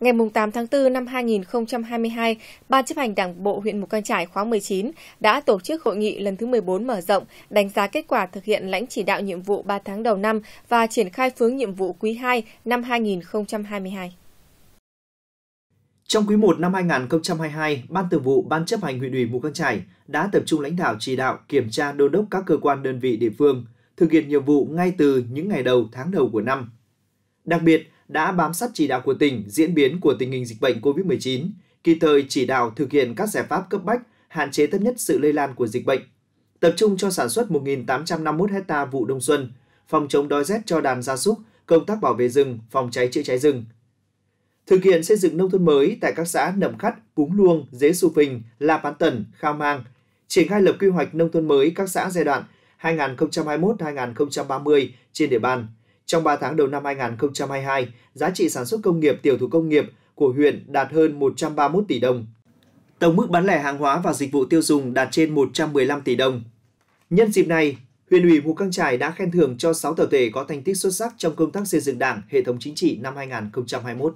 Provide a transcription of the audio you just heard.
Ngày 8 tháng 4 năm 2022, Ban chấp hành Đảng bộ huyện Mù Căng Trải khóa 19 đã tổ chức hội nghị lần thứ 14 mở rộng, đánh giá kết quả thực hiện lãnh chỉ đạo nhiệm vụ 3 tháng đầu năm và triển khai hướng nhiệm vụ quý 2 năm 2022. Trong quý 1 năm 2022, Ban Thường vụ Ban chấp hành huyện ủy Mù Căng Trải đã tập trung lãnh đạo chỉ đạo kiểm tra đôn đốc các cơ quan đơn vị địa phương thực hiện nhiệm vụ ngay từ những ngày đầu tháng đầu của năm. Đặc biệt, đã bám sát chỉ đạo của tỉnh diễn biến của tình hình dịch bệnh COVID-19, kịp thời chỉ đạo thực hiện các giải pháp cấp bách, hạn chế thấp nhất sự lây lan của dịch bệnh, tập trung cho sản xuất 1.851 ha vụ đông xuân, phòng chống đói rét cho đàn gia súc, công tác bảo vệ rừng, phòng cháy chữa cháy rừng. Thực hiện xây dựng nông thôn mới tại các xã Nậm Khắt, Búng Luông, Dế Xu Phình, La Pán Tần, Khao Mang, triển khai lập quy hoạch nông thôn mới các xã giai đoạn 2021-2030 trên địa bàn trong 3 tháng đầu năm 2022, giá trị sản xuất công nghiệp tiểu thủ công nghiệp của huyện đạt hơn 131 tỷ đồng. Tổng mức bán lẻ hàng hóa và dịch vụ tiêu dùng đạt trên 115 tỷ đồng. Nhân dịp này, huyện ủy Mù Căng Trải đã khen thưởng cho 6 tập thể có thành tích xuất sắc trong công tác xây dựng Đảng, hệ thống chính trị năm 2021.